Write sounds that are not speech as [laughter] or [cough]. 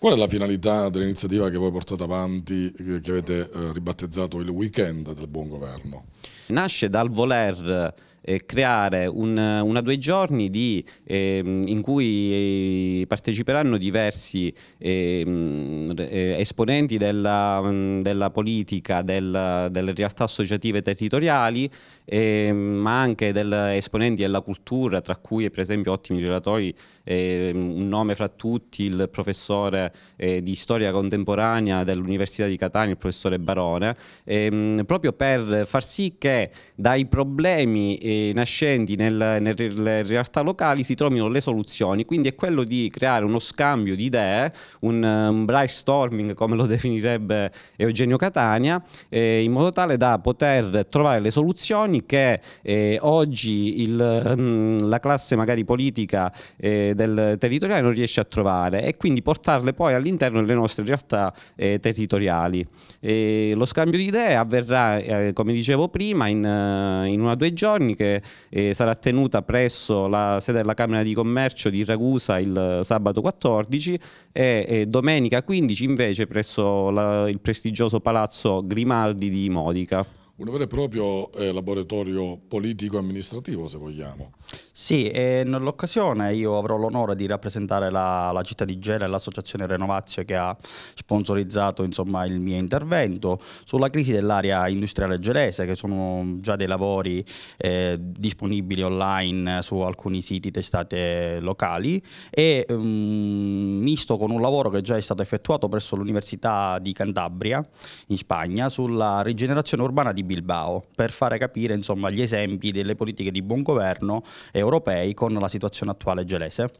Qual è la finalità dell'iniziativa che voi portate avanti, eh, che avete eh, ribattezzato il weekend del buon governo? nasce dal voler eh, creare un, una due giorni di, eh, in cui eh, parteciperanno diversi ehm, eh, esponenti della, mm, della politica, del, delle realtà associative territoriali, ehm, ma anche del, esponenti della cultura, tra cui per esempio ottimi relatori, ehm, un nome fra tutti il professore eh, di storia contemporanea dell'Università di Catania, il professore Barone, proprio per far sì che dai problemi eh, nascenti nel, nelle realtà locali si trovino le soluzioni, quindi è quello di creare uno scambio di idee, un, eh, un brainstorming come lo [laughs] definirebbe Eugenio Catania, eh, in modo tale da poter trovare le soluzioni che eh, oggi il, mm, la classe magari politica eh, del territoriale non riesce a trovare e quindi portarle poi all'interno delle nostre realtà eh, territoriali. lo scambio di idee avverrà, come dicevo prima, online eh, in una o due giorni che eh, sarà tenuta presso la sede della Camera di Commercio di Ragusa il sabato 14 e domenica 15 invece presso la, il prestigioso Palazzo Grimaldi di Modica. Un vero e proprio eh, laboratorio politico-amministrativo, se vogliamo. Sì, e nell'occasione io avrò l'onore di rappresentare la, la città di Gela e l'associazione Renovazio che ha sponsorizzato insomma, il mio intervento sulla crisi dell'area industriale gelese che sono già dei lavori eh, disponibili online su alcuni siti testate locali e um, mm, misto con un lavoro che già è stato effettuato presso l'Università di Cantabria in Spagna sulla rigenerazione urbana di Bilbao per fare capire insomma, gli esempi delle politiche di buon governo e europei con la situazione attuale gelese.